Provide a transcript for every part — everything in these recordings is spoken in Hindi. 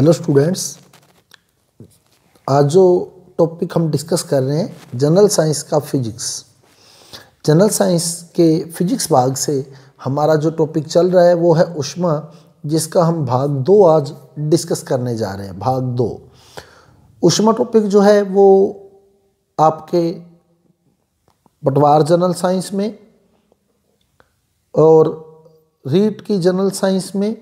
हेलो स्टूडेंट्स आज जो टॉपिक हम डिस्कस कर रहे हैं जनरल साइंस का फिजिक्स जनरल साइंस के फिजिक्स भाग से हमारा जो टॉपिक चल रहा है वो है उष्मा जिसका हम भाग दो आज डिस्कस करने जा रहे हैं भाग दो उष्मा टॉपिक जो है वो आपके पटवार जनरल साइंस में और रीट की जनरल साइंस में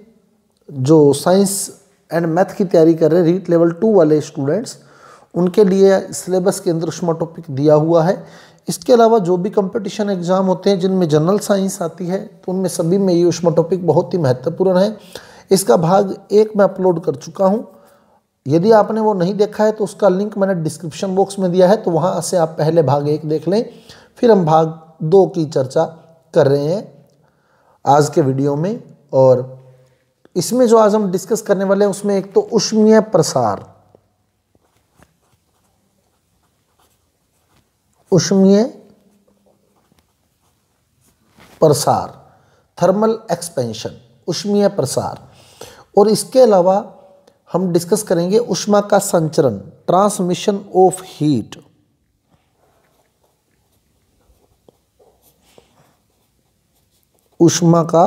जो साइंस एंड मैथ की तैयारी कर रहे रीट लेवल टू वाले स्टूडेंट्स उनके लिए सिलेबस के अंदर उसमें टॉपिक दिया हुआ है इसके अलावा जो भी कंपटीशन एग्ज़ाम होते हैं जिनमें जनरल साइंस आती है तो उनमें सभी में ये उष्मा टॉपिक बहुत ही महत्वपूर्ण है इसका भाग एक मैं अपलोड कर चुका हूँ यदि आपने वो नहीं देखा है तो उसका लिंक मैंने डिस्क्रिप्शन बॉक्स में दिया है तो वहाँ से आप पहले भाग एक देख लें फिर हम भाग दो की चर्चा कर रहे हैं आज के वीडियो में और इसमें जो आज हम डिस्कस करने वाले हैं उसमें एक तो उष्मीय प्रसार उष्मीय प्रसार थर्मल एक्सपेंशन उष्मीय प्रसार और इसके अलावा हम डिस्कस करेंगे उष्मा का संचरण ट्रांसमिशन ऑफ हीट उष्मा का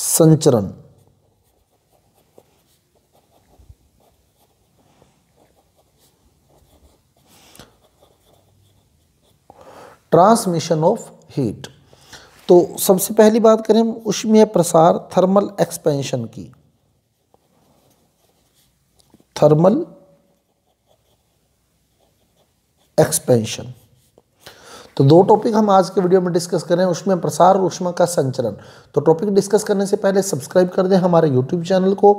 संचरण ट्रांसमिशन ऑफ हीट तो सबसे पहली बात करें हम उष्मीय प्रसार थर्मल एक्सपेंशन की थर्मल एक्सपेंशन तो दो टॉपिक हम आज के वीडियो में डिस्कस करें उसमें प्रसार और ऊष्मा का संचरण तो टॉपिक डिस्कस करने से पहले सब्सक्राइब कर दें हमारे यूट्यूब चैनल को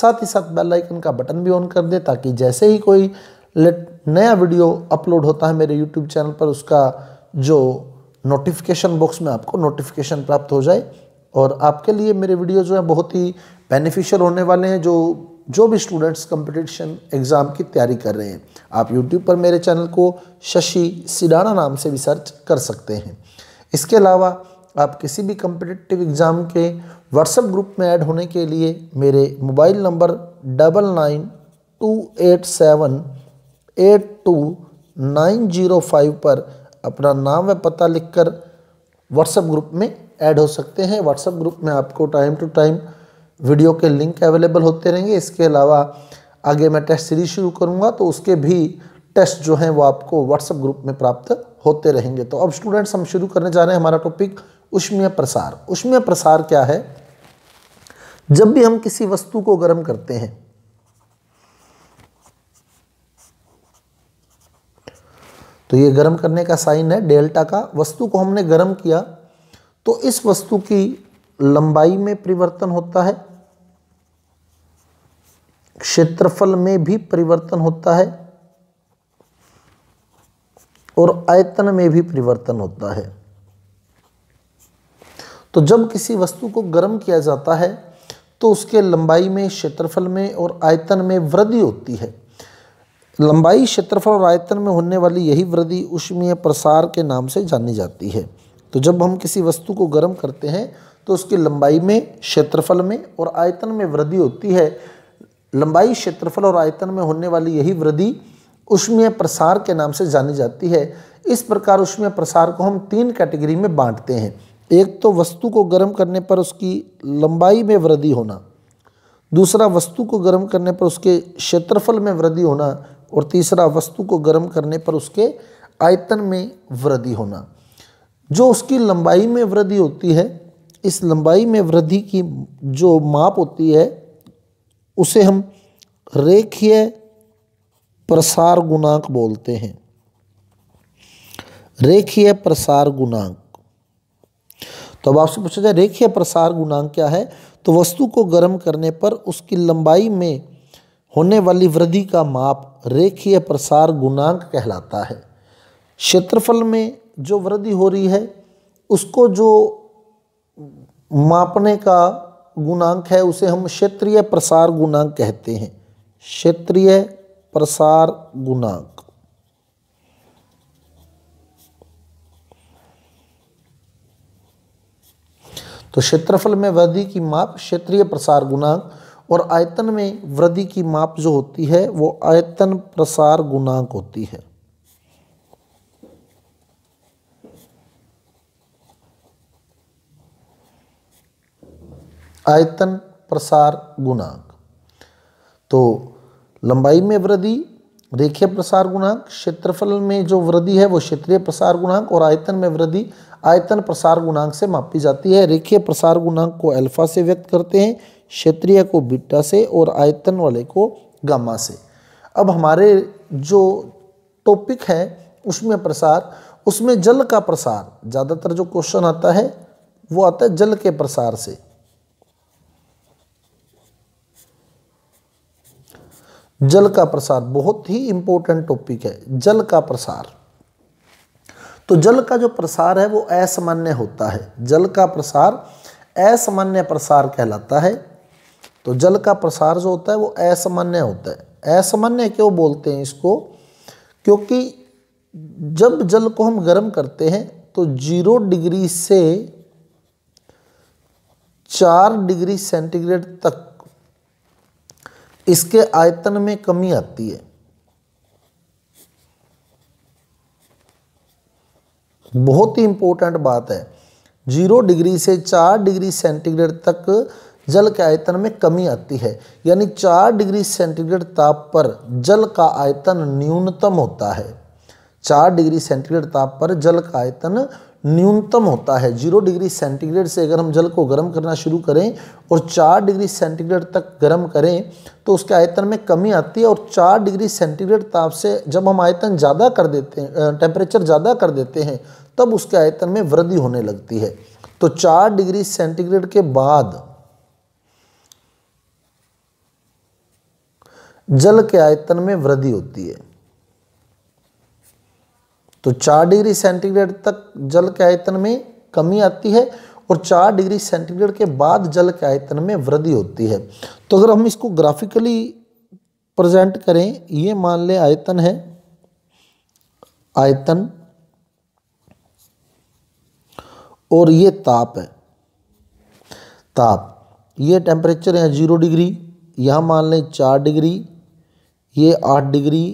साथ ही साथ बेल आइकन का बटन भी ऑन कर दें ताकि जैसे ही कोई नया वीडियो अपलोड होता है मेरे यूट्यूब चैनल पर उसका जो नोटिफिकेशन बॉक्स में आपको नोटिफिकेशन प्राप्त हो जाए और आपके लिए मेरे वीडियो जो है बहुत ही बेनिफिशियल होने वाले हैं जो जो भी स्टूडेंट्स कंपटीशन एग्ज़ाम की तैयारी कर रहे हैं आप यूट्यूब पर मेरे चैनल को शशि सिडाना नाम से भी सर्च कर सकते हैं इसके अलावा आप किसी भी कम्पिटिटिव एग्ज़ाम के व्हाट्सएप ग्रुप में ऐड होने के लिए मेरे mobile number double nine two eight seven eight two nine zero five पर अपना नाम व पता लिखकर व्हाट्सएप ग्रुप में ऐड हो सकते हैं व्हाट्सएप ग्रुप में आपको टाइम टू टाइम वीडियो के लिंक अवेलेबल होते रहेंगे इसके अलावा आगे मैं टेस्ट सीरीज शुरू करूँगा तो उसके भी टेस्ट जो हैं वो आपको व्हाट्सअप ग्रुप में प्राप्त होते रहेंगे तो अब स्टूडेंट्स हम शुरू करने जा रहे हैं हमारा टॉपिक उष्मीय प्रसार उष्मीय प्रसार क्या है जब भी हम किसी वस्तु को गर्म करते हैं तो ये गर्म करने का साइन है डेल्टा का वस्तु को हमने गर्म किया तो इस वस्तु की लंबाई में परिवर्तन होता है क्षेत्रफल में भी परिवर्तन होता है और आयतन में भी परिवर्तन होता है तो जब किसी वस्तु को गर्म किया जाता है तो उसके लंबाई में क्षेत्रफल में और आयतन में वृद्धि होती है लंबाई क्षेत्रफल और आयतन में होने वाली यही वृद्धि उष्मीय प्रसार के नाम से जानी जाती है तो जब हम किसी वस्तु को गर्म करते हैं तो उसकी लंबाई में क्षेत्रफल में और आयतन में वृद्धि होती है लंबाई क्षेत्रफल और आयतन में होने वाली यही वृद्धि उष्मीय प्रसार के नाम से जानी जाती है इस प्रकार उष्मीय प्रसार को हम तीन कैटेगरी में बांटते हैं एक तो वस्तु को गर्म करने पर उसकी लंबाई में वृद्धि होना दूसरा वस्तु को गर्म करने पर उसके क्षेत्रफल में वृद्धि होना और तीसरा वस्तु को गर्म करने पर उसके आयतन में वृद्धि होना जो उसकी लंबाई में वृद्धि होती है इस लंबाई में वृद्धि की जो माप होती है उसे हम रेखीय प्रसार गुणांक बोलते हैं रेखीय प्रसार गुणांक तो अब आपसे पूछा जाए रेखीय प्रसार गुणांक क्या है तो वस्तु को गर्म करने पर उसकी लंबाई में होने वाली वृद्धि का माप रेखीय प्रसार गुणांक कहलाता है क्षेत्रफल में जो वृद्धि हो रही है उसको जो मापने का गुणांक है उसे हम क्षेत्रीय प्रसार गुणांक कहते हैं क्षेत्रीय प्रसार गुणांक तो क्षेत्रफल में वृद्धि की माप क्षेत्रीय प्रसार गुणांक और आयतन में वृद्धि की माप जो होती है वो आयतन प्रसार गुणांक होती है आयतन प्रसार गुणांक तो लंबाई में वृद्धि रेखीय प्रसार गुणांक क्षेत्रफल में जो वृद्धि है वो क्षेत्रीय प्रसार गुणांक और आयतन में वृद्धि आयतन प्रसार गुणांक से मापी जाती है रेखीय प्रसार गुणांक को अल्फा से व्यक्त करते हैं क्षेत्रीय को बीटा से और आयतन वाले को गामा से अब हमारे जो टॉपिक है उसमें प्रसार उसमें जल का प्रसार ज़्यादातर जो क्वेश्चन आता है वो आता है जल के प्रसार से जल का प्रसार बहुत ही इंपॉर्टेंट टॉपिक है जल का प्रसार तो जल का जो प्रसार है वो असामान्य होता है जल का प्रसार असामान्य प्रसार कहलाता है तो जल का प्रसार जो होता है वो असामान्य होता है असामान्य क्यों बोलते हैं इसको क्योंकि जब जल को हम गर्म करते हैं तो जीरो डिग्री से चार डिग्री सेंटीग्रेड तक इसके आयतन में कमी आती है बहुत ही इंपॉर्टेंट बात है जीरो डिग्री से चार डिग्री सेंटीग्रेड तक जल के आयतन में कमी आती है यानी चार डिग्री सेंटीग्रेड ताप पर जल का आयतन न्यूनतम होता है चार डिग्री सेंटीग्रेड ताप पर जल का आयतन न्यूनतम होता है जीरो डिग्री सेंटीग्रेड से अगर हम जल को गर्म करना शुरू करें और चार डिग्री सेंटीग्रेड तक गर्म करें तो उसके आयतन में कमी आती है और चार डिग्री सेंटीग्रेड ताप से जब हम आयतन ज़्यादा कर देते हैं टेम्परेचर ज़्यादा कर देते हैं तब उसके आयतन में वृद्धि होने लगती है तो चार डिग्री सेंटीग्रेड के बाद जल के आयतन में वृद्धि होती है तो चार डिग्री सेंटीग्रेड तक जल के आयतन में कमी आती है और चार डिग्री सेंटीग्रेड के बाद जल के आयतन में वृद्धि होती है तो अगर हम इसको ग्राफिकली प्रेजेंट करें ये मान लें आयतन है आयतन और ये ताप है ताप ये टेम्परेचर है जीरो डिग्री यहाँ मान लें चार डिग्री ये आठ डिग्री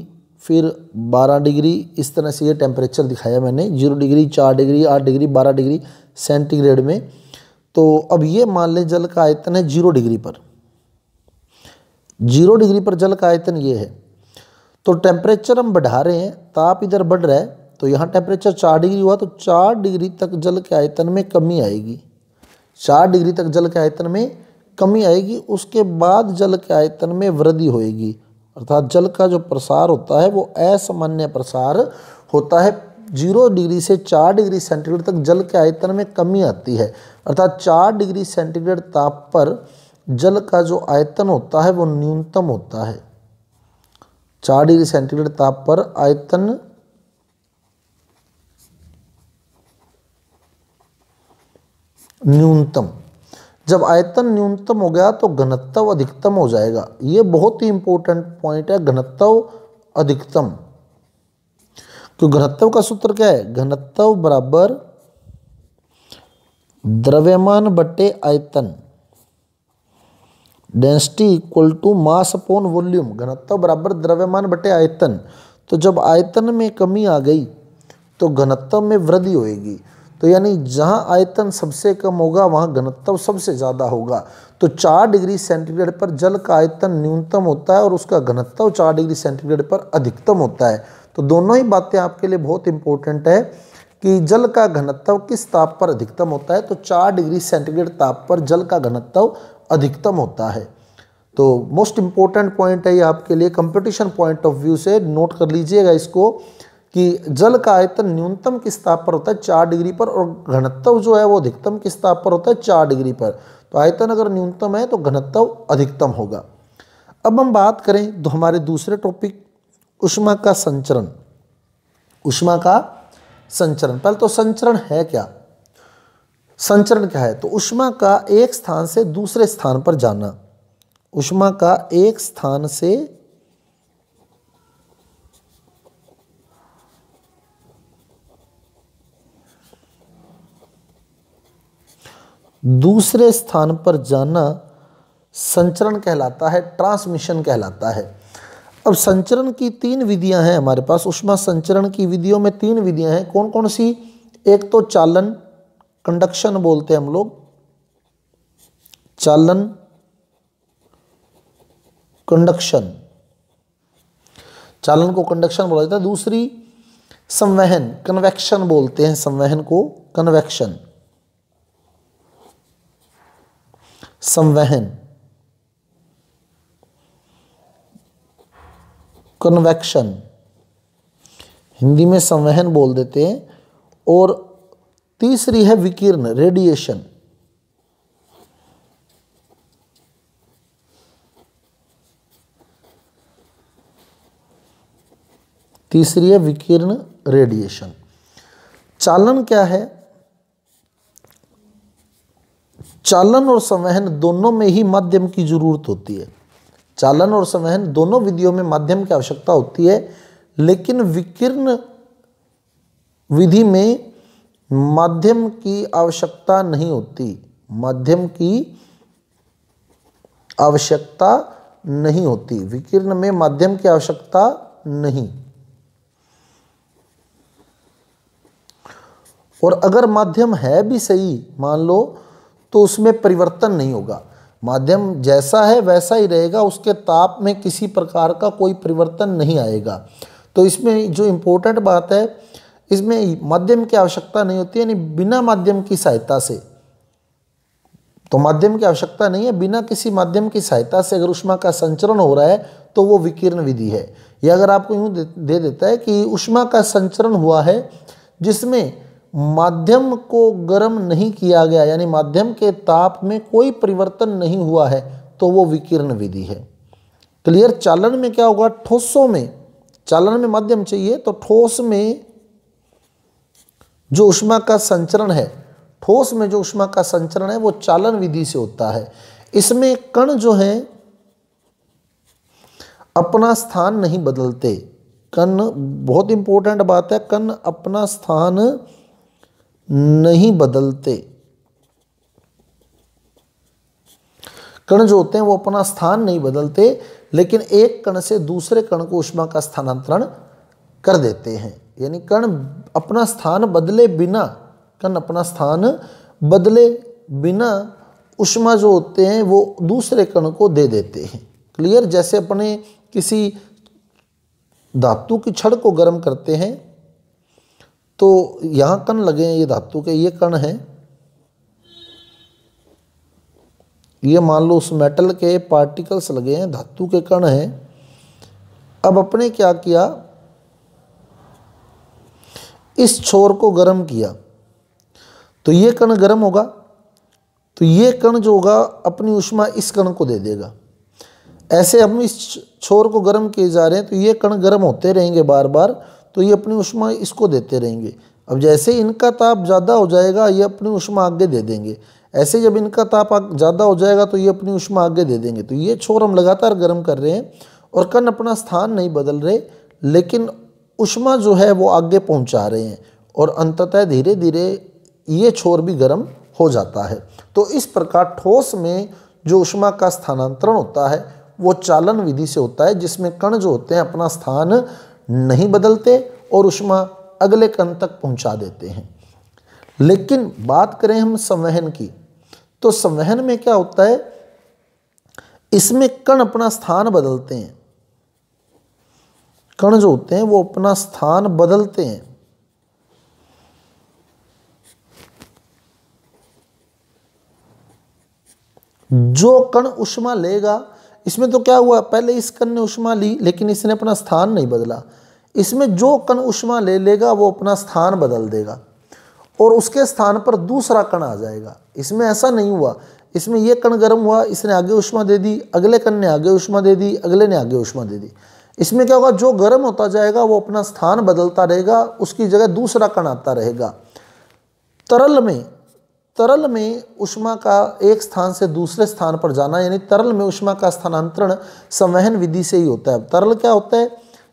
फिर 12 डिग्री इस तरह से ये टेम्परेचर दिखाया मैंने जीरो डिग्री चार डिग्री आठ डिग्री बारह डिग्री सेंटीग्रेड में तो अब ये मान लें जल का आयतन है जीरो डिग्री पर जीरो डिग्री पर जल का आयतन ये है तो टेम्परेचर हम बढ़ा रहे हैं ताप इधर बढ़ रहा है तो यहाँ टेम्परेचर चार डिग्री हुआ तो चार डिग्री तक जल के आयतन में कमी आएगी चार डिग्री तक जल के आयतन में कमी आएगी उसके बाद जल के आयतन में वृद्धि होएगी अर्थात जल का जो प्रसार होता है वो असामान्य प्रसार होता है जीरो डिग्री से चार डिग्री सेंटीग्रेड तक जल के आयतन में कमी आती है अर्थात चार डिग्री सेंटीग्रेड ताप पर जल का जो आयतन होता है वो न्यूनतम होता है चार डिग्री सेंटीग्रेड ताप पर आयतन न्यूनतम जब आयतन न्यूनतम हो गया तो घनत्व अधिकतम हो जाएगा यह बहुत ही इंपॉर्टेंट पॉइंट है घनत्व अधिकतम क्यों तो घनत्व का सूत्र क्या है घनत्व बराबर द्रव्यमान बटे आयतन density equal to mass upon volume घनत्व बराबर द्रव्यमान बटे आयतन तो जब आयतन में कमी आ गई तो घनत्व में वृद्धि होएगी तो यानी जहां आयतन सबसे कम होगा वहां घनत्व सबसे ज़्यादा होगा तो चार डिग्री सेंटीग्रेड पर जल का आयतन न्यूनतम होता है और उसका घनत्व चार डिग्री सेंटीग्रेड पर अधिकतम होता है तो दोनों ही बातें आपके लिए बहुत इंपॉर्टेंट है कि जल का घनत्व किस ताप पर अधिकतम होता है तो चार डिग्री सेंटीग्रेड ताप पर जल का घनत्व अधिकतम होता है तो मोस्ट इंपॉर्टेंट पॉइंट है ये आपके लिए कंपटीशन पॉइंट ऑफ व्यू से नोट कर लीजिएगा इसको कि जल का आयतन न्यूनतम किस ताप पर होता है चार डिग्री पर और घनत्व जो है वो अधिकतम किस ताप पर होता है चार डिग्री पर तो आयतन अगर न्यूनतम है तो घनत्व अधिकतम होगा अब हम बात करें तो हमारे दूसरे टॉपिक उष्मा का संचरण उष्मा का संचरण पहले तो संचरण है क्या संचरण क्या है तो उष्मा का एक स्थान से दूसरे स्थान पर जाना उष्मा का एक स्थान से दूसरे स्थान पर जाना संचरण कहलाता है ट्रांसमिशन कहलाता है अब संचरण की तीन विधियां हैं हमारे पास उष्मा संचरण की विधियों में तीन विधियां हैं कौन कौन सी एक तो चालन कंडक्शन बोलते हैं हम लोग चालन कंडक्शन चालन को कंडक्शन बोला जाता है दूसरी संवहन कन्वेक्शन बोलते हैं संवहन को कन्वेक्शन संवहन कन्वेक्शन हिंदी में संवहन बोल देते हैं और तीसरी है विकिरण रेडिएशन तीसरी है विकिरण रेडिएशन चालन क्या है चालन और संवहन दोनों में ही माध्यम की जरूरत होती है चालन और संवहन दोनों विधियों में माध्यम की आवश्यकता होती है लेकिन विकिरण विधि में माध्यम की आवश्यकता नहीं होती माध्यम की आवश्यकता नहीं होती विकिरण में माध्यम की आवश्यकता नहीं और अगर माध्यम है भी सही मान लो तो उसमें परिवर्तन नहीं होगा माध्यम जैसा है वैसा ही रहेगा उसके ताप में किसी प्रकार का कोई परिवर्तन नहीं आएगा तो इसमें जो इम्पोर्टेंट बात है इसमें माध्यम की आवश्यकता नहीं होती यानी बिना माध्यम की सहायता से तो माध्यम की आवश्यकता नहीं है बिना किसी माध्यम की सहायता से अगर उष्मा का संचरण हो रहा है तो वो विकिरण विधि है या अगर आपको यूँ दे, दे देता है कि उष्मा का संचरण हुआ है जिसमें माध्यम को गर्म नहीं किया गया यानी माध्यम के ताप में कोई परिवर्तन नहीं हुआ है तो वो विकिरण विधि है क्लियर चालन में क्या होगा ठोसों में चालन में माध्यम चाहिए तो ठोस में जो उष्मा का संचरण है ठोस में जो उष्मा का संचरण है वो चालन विधि से होता है इसमें कण जो है अपना स्थान नहीं बदलते कण बहुत इंपॉर्टेंट बात है कण अपना स्थान नहीं बदलते कण जो होते हैं वो अपना स्थान नहीं बदलते लेकिन एक कण से दूसरे कण को उष्मा का स्थानांतरण कर देते हैं यानी कण अपना स्थान बदले बिना कण अपना स्थान बदले बिना उष्मा जो होते हैं वो दूसरे कण को दे देते हैं क्लियर जैसे अपने किसी धातु की छड़ को गर्म करते हैं तो यहाँ कण लगे हैं ये धातु के ये कण हैं ये मान लो उस मेटल के पार्टिकल्स लगे हैं धातु के कण हैं अब अपने क्या किया इस छोर को गर्म किया तो ये कण गर्म होगा तो ये कण जो होगा अपनी उष्मा इस कण को दे देगा ऐसे हम इस छोर को गर्म किए जा रहे हैं तो ये कण गर्म होते रहेंगे बार बार तो ये अपनी उष्मा इसको देते रहेंगे अब जैसे इनका ताप ज़्यादा हो जाएगा ये अपनी उष्मा आगे दे देंगे ऐसे जब इनका ताप ज़्यादा हो जाएगा तो ये अपनी उष्मा आगे दे देंगे तो ये छोर हम लगातार गर्म कर रहे हैं और कण अपना स्थान नहीं बदल रहे लेकिन उष्मा जो है वो आगे पहुँचा रहे हैं और अंततः धीरे धीरे ये छोर भी गर्म हो जाता है तो इस प्रकार ठोस में जो उष्मा का स्थानांतरण होता है वो चालन विधि से होता है जिसमें कण जो होते हैं अपना स्थान नहीं बदलते और उष्मा अगले कण तक पहुंचा देते हैं लेकिन बात करें हम संवहन की तो संवहन में क्या होता है इसमें कण अपना स्थान बदलते हैं कण जो होते हैं वो अपना स्थान बदलते हैं जो कण उष्मा लेगा इसमें तो क्या हुआ पहले इस कण ने उष्मा ली लेकिन इसने अपना स्थान नहीं बदला इसमें जो कण उष्मा ले लेगा वो अपना स्थान बदल देगा और उसके स्थान पर दूसरा कण आ जाएगा इसमें ऐसा नहीं हुआ इसमें यह कण गर्म हुआ इसने आगे उष्मा दे दी अगले कण ने आगे उष्मा दे दी अगले ने आगे उष्मा दे दी इसमें क्या होगा जो गर्म होता जाएगा वो अपना स्थान बदलता रहेगा उसकी जगह दूसरा कण आता रहेगा तरल में तरल में उष्मा का एक स्थान से दूसरे स्थान पर जाना यानी तरल में उष्मा का स्थानांतरण संवहन विधि से ही होता है तरल क्या होता है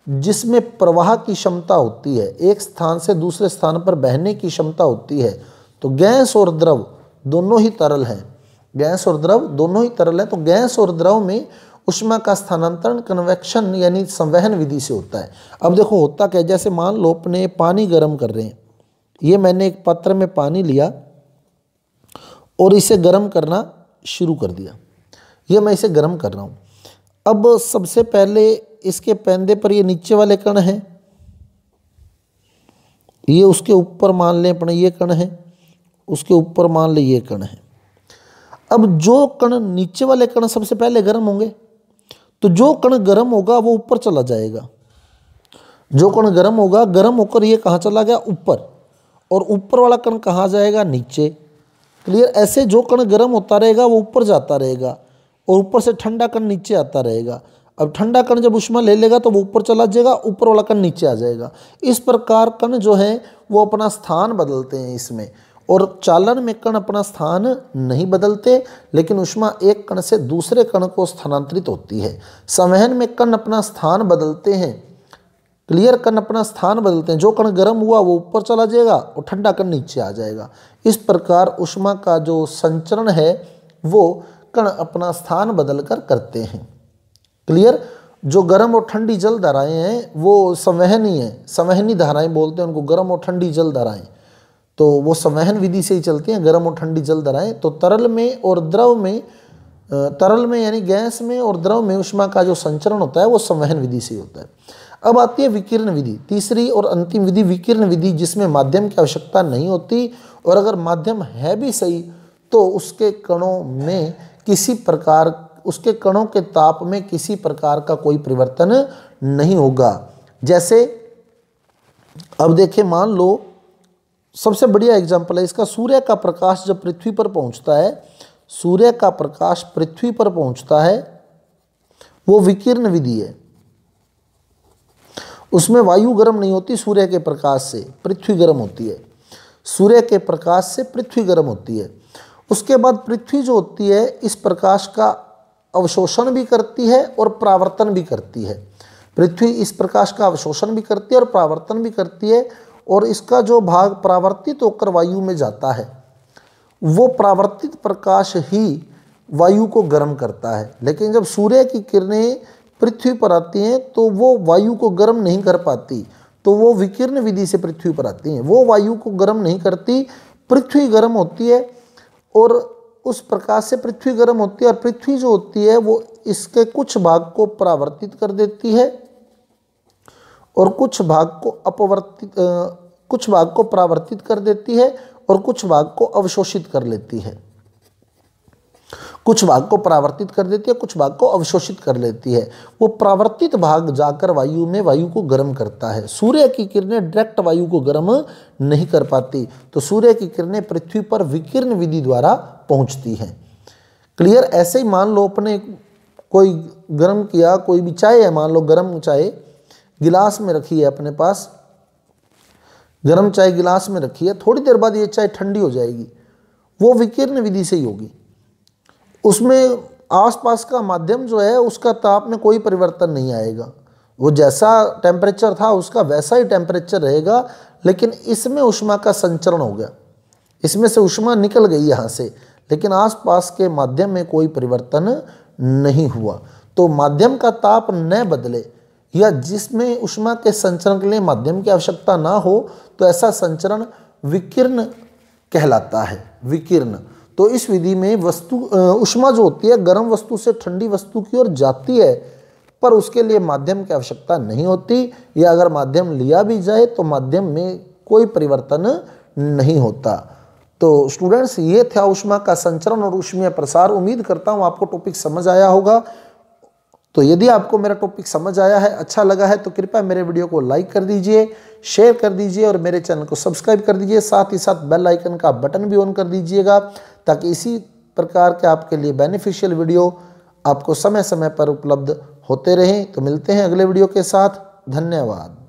जिसमें प्रवाह की क्षमता होती है एक स्थान से दूसरे स्थान पर बहने की क्षमता होती है तो गैस और द्रव दोनों ही तरल हैं गैस और द्रव दोनों ही तरल हैं तो गैस और द्रव में उष्मा का स्थानांतरण कन्वेक्शन यानी संवहन विधि से होता है अब देखो होता क्या जैसे मान लो अपने पानी गर्म कर रहे हैं ये मैंने एक पात्र में पानी लिया और इसे गर्म करना शुरू कर दिया ये मैं इसे गर्म कर रहा हूँ अब सबसे पहले इसके पैंदे पर ये नीचे वाले कण हैं ये उसके ऊपर मान लें अपने ये कण है उसके ऊपर मान लें ये कण है अब जो कण नीचे वाले कण सबसे पहले गर्म होंगे तो जो कण गर्म होगा वो ऊपर चला जाएगा जो कण गर्म होगा गर्म होकर ये कहाँ चला गया ऊपर और ऊपर वाला कण कहाँ जाएगा नीचे क्लियर ऐसे जो कण गर्म होता रहेगा वो ऊपर जाता रहेगा और ऊपर से ठंडा कण नीचे आता रहेगा अब ठंडा कण जब उष्मा ले लेगा तो वो ऊपर चला जाएगा ऊपर वाला कण नीचे आ जाएगा इस प्रकार कण जो है वो अपना स्थान बदलते हैं इसमें और चालन में कण अपना स्थान नहीं बदलते लेकिन उष्मा एक कण से दूसरे कण को स्थानांतरित होती है संवहन में कण अपना स्थान बदलते हैं क्लियर कण अपना स्थान बदलते हैं जो कण गर्म हुआ वो ऊपर चला जाएगा और ठंडा कण नीचे आ जाएगा इस प्रकार उष्मा का जो संचरण है वो कण अपना स्थान बदल कर करते हैं क्लियर जो गर्म और ठंडी जल धाराएं हैं वो संवहनी है संवहनी धाराएं बोलते हैं उनको गर्म और ठंडी जल धाराएं तो वो संवहन विधि से ही चलती हैं गर्म और ठंडी जल धाराएं तो तरल में और द्रव में तरल में यानी गैस में और द्रव में उष्मा का जो संचरण होता है वो संवहन विधि से होता है अब आती है विकिरण विधि तीसरी और अंतिम विधि विकिरण विधि जिसमें माध्यम की आवश्यकता नहीं होती और अगर माध्यम है भी सही तो उसके कणों में किसी प्रकार उसके कणों के ताप में किसी प्रकार का कोई परिवर्तन नहीं होगा जैसे अब देखे मान लो सबसे बढ़िया एग्जाम्पल है इसका सूर्य का प्रकाश जब पृथ्वी पर पहुंचता है सूर्य का प्रकाश पृथ्वी पर पहुंचता है वो विकिरण विधि है उसमें वायु गर्म नहीं होती सूर्य के प्रकाश से पृथ्वी गर्म होती है सूर्य के प्रकाश से पृथ्वी गर्म होती है उसके बाद पृथ्वी जो होती है इस प्रकाश का अवशोषण भी करती है और प्रावर्तन भी करती है पृथ्वी इस प्रकाश का अवशोषण भी करती है और प्रावर्तन भी करती है और इसका जो भाग प्रावर्तित होकर वायु में जाता है वो प्रावर्तित प्रकाश ही वायु को गर्म करता है लेकिन जब सूर्य की किरणें पृथ्वी पर आती हैं तो वो वायु को गर्म नहीं कर पाती तो वो विकिरण विधि से पृथ्वी पर आती हैं वो वायु को गर्म नहीं करती पृथ्वी गर्म होती है और उस प्रकाश से पृथ्वी गर्म होती है और पृथ्वी जो होती है वो इसके कुछ भाग को परावर्तित कर देती है और कुछ भाग को अपवर्तित कुछ भाग को परावर्तित कर देती है और कुछ भाग को अवशोषित कर लेती है कुछ भाग को प्रावर्तित कर देती है कुछ भाग को अवशोषित कर लेती है वो प्रावर्तित भाग जाकर वायु में वायु को गर्म करता है सूर्य की किरणें डायरेक्ट वायु को गर्म नहीं कर पाती तो सूर्य की किरणें पृथ्वी पर विकिरण विधि द्वारा पहुंचती हैं क्लियर ऐसे ही मान लो अपने कोई गर्म किया कोई भी चाय है मान लो गर्म चाय गिलास में रखी है अपने पास गर्म चाय गिलास में रखी है थोड़ी देर बाद ये चाय ठंडी हो जाएगी वो विकिरण विधि से ही होगी उसमें आसपास का माध्यम जो है उसका ताप में कोई परिवर्तन नहीं आएगा वो जैसा टेम्परेचर था उसका वैसा ही टेम्परेचर रहेगा लेकिन इसमें उष्मा का संचरण हो गया इसमें से उष्मा निकल गई यहाँ से लेकिन आसपास के माध्यम में कोई परिवर्तन नहीं हुआ तो माध्यम का ताप न बदले या जिसमें उष्मा के संचरण के लिए माध्यम की आवश्यकता ना हो तो ऐसा संचरण विकिरण कहलाता है विकिरण तो इस विधि में वस्तु उष्मा जो होती है गर्म वस्तु से ठंडी वस्तु की ओर जाती है पर उसके लिए माध्यम की आवश्यकता नहीं होती या अगर माध्यम लिया भी जाए तो माध्यम में कोई परिवर्तन नहीं होता तो स्टूडेंट्स ये था उष्मा का संचरण और उष्मीय प्रसार उम्मीद करता हूँ आपको टॉपिक समझ आया होगा तो यदि आपको मेरा टॉपिक समझ आया है अच्छा लगा है तो कृपया मेरे वीडियो को लाइक कर दीजिए शेयर कर दीजिए और मेरे चैनल को सब्सक्राइब कर दीजिए साथ ही साथ बेल आइकन का बटन भी ऑन कर दीजिएगा ताकि इसी प्रकार के आपके लिए बेनिफिशियल वीडियो आपको समय समय पर उपलब्ध होते रहें तो मिलते हैं अगले वीडियो के साथ धन्यवाद